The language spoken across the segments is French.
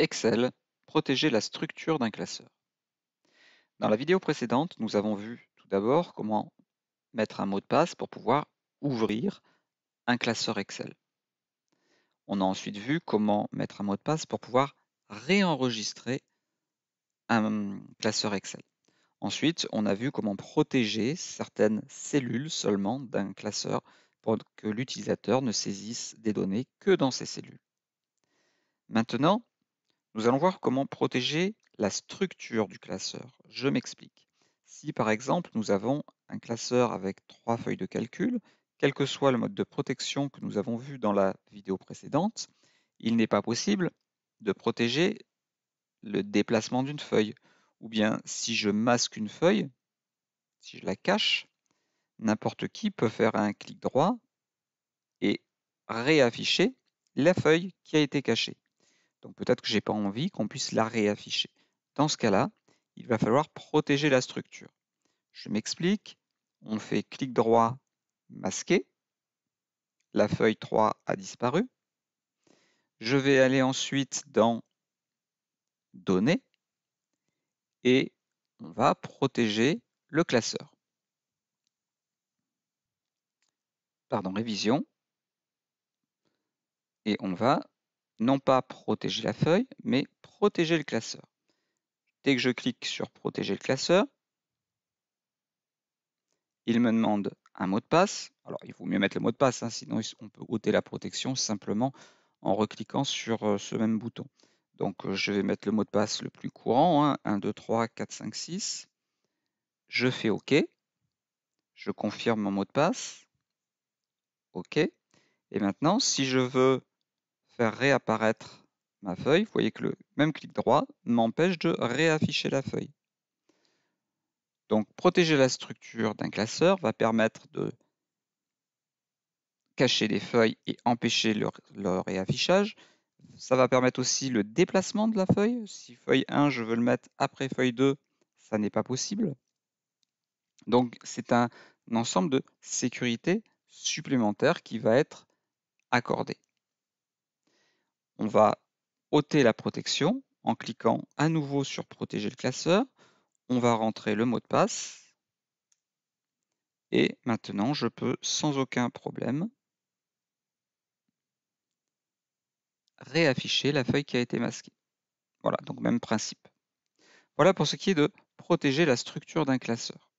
Excel protéger la structure d'un classeur. Dans la vidéo précédente, nous avons vu tout d'abord comment mettre un mot de passe pour pouvoir ouvrir un classeur Excel. On a ensuite vu comment mettre un mot de passe pour pouvoir réenregistrer un classeur Excel. Ensuite, on a vu comment protéger certaines cellules seulement d'un classeur pour que l'utilisateur ne saisisse des données que dans ces cellules. Maintenant, nous allons voir comment protéger la structure du classeur. Je m'explique. Si par exemple nous avons un classeur avec trois feuilles de calcul, quel que soit le mode de protection que nous avons vu dans la vidéo précédente, il n'est pas possible de protéger le déplacement d'une feuille. Ou bien si je masque une feuille, si je la cache, n'importe qui peut faire un clic droit et réafficher la feuille qui a été cachée. Donc peut-être que je n'ai pas envie qu'on puisse la réafficher. Dans ce cas-là, il va falloir protéger la structure. Je m'explique. On fait clic droit, masquer. La feuille 3 a disparu. Je vais aller ensuite dans Données et on va protéger le classeur. Pardon, révision. Et on va non pas protéger la feuille, mais protéger le classeur. Dès que je clique sur protéger le classeur, il me demande un mot de passe. Alors, il vaut mieux mettre le mot de passe, hein, sinon on peut ôter la protection simplement en recliquant sur euh, ce même bouton. Donc, euh, je vais mettre le mot de passe le plus courant, 1, 2, 3, 4, 5, 6. Je fais OK. Je confirme mon mot de passe. OK. Et maintenant, si je veux réapparaître ma feuille, vous voyez que le même clic droit m'empêche de réafficher la feuille. Donc protéger la structure d'un classeur va permettre de cacher les feuilles et empêcher leur, leur, réaffichage. Ça va permettre aussi le déplacement de la feuille. Si feuille 1, je veux le mettre après feuille 2, ça n'est pas possible. Donc c'est un ensemble de sécurité supplémentaire qui va être accordé on va ôter la protection en cliquant à nouveau sur protéger le classeur. On va rentrer le mot de passe. Et maintenant, je peux sans aucun problème réafficher la feuille qui a été masquée. Voilà, donc même principe. Voilà pour ce qui est de protéger la structure d'un classeur.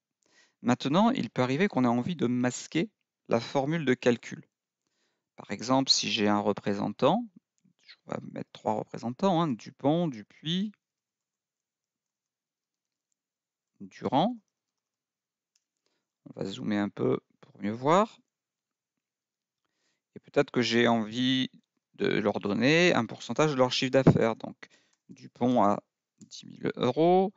Maintenant, il peut arriver qu'on ait envie de masquer la formule de calcul. Par exemple, si j'ai un représentant, on va mettre trois représentants, hein, Dupont, Dupuis, Durand. On va zoomer un peu pour mieux voir. Et peut-être que j'ai envie de leur donner un pourcentage de leur chiffre d'affaires. Donc Dupont à 10 000 euros,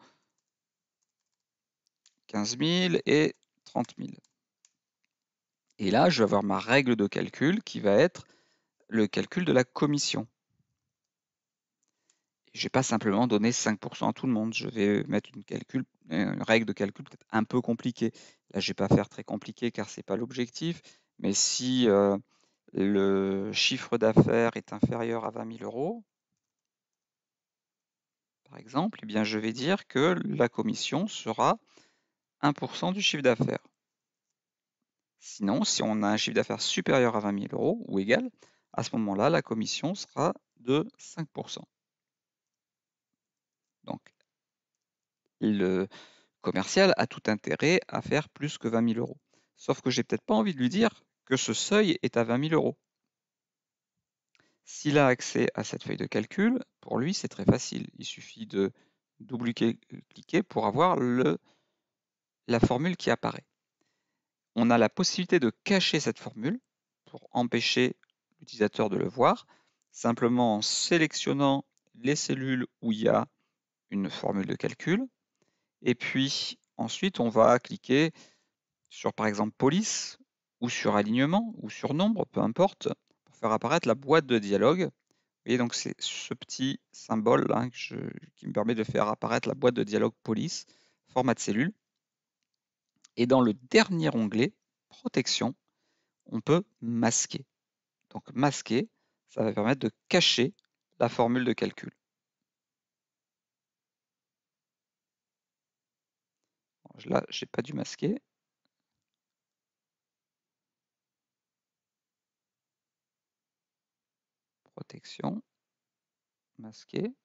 15 000 et 30 000. Et là, je vais avoir ma règle de calcul qui va être le calcul de la commission je ne vais pas simplement donner 5% à tout le monde. Je vais euh, mettre une, règle de calcul un peu compliquée. Là, je ne vais pas faire très compliqué car ce n'est pas l'objectif. Mais si euh, le chiffre d'affaires est inférieur à 20 000 euros, par exemple, eh bien, je vais dire que la commission sera 1% du chiffre d'affaires. Sinon, si on a un chiffre d'affaires supérieur à 20 000 euros ou égal, à ce moment-là, la commission sera de 5%. Donc, le commercial a tout intérêt à faire plus que 20 000 euros. Sauf que j'ai peut-être pas envie de lui dire que ce seuil est à 20 000 euros. S'il a accès à cette feuille de calcul, pour lui, c'est très facile. Il suffit de double-cliquer pour avoir la formule qui apparaît. On a la possibilité de cacher cette formule pour empêcher l'utilisateur de le voir, simplement en sélectionnant les cellules où il y a formule de calcul. Et puis ensuite, on va cliquer sur par exemple police ou sur alignement ou sur nombre, peu importe, pour faire apparaître la boîte de dialogue. Vous voyez donc c'est ce petit symbole là, je, qui me permet de faire apparaître la boîte de dialogue police, format de cellule. Et dans le dernier onglet, protection, on peut masquer. Donc masquer, ça va permettre de cacher la formule de calcul. là, j'ai pas dû masquer. Protection, masquer.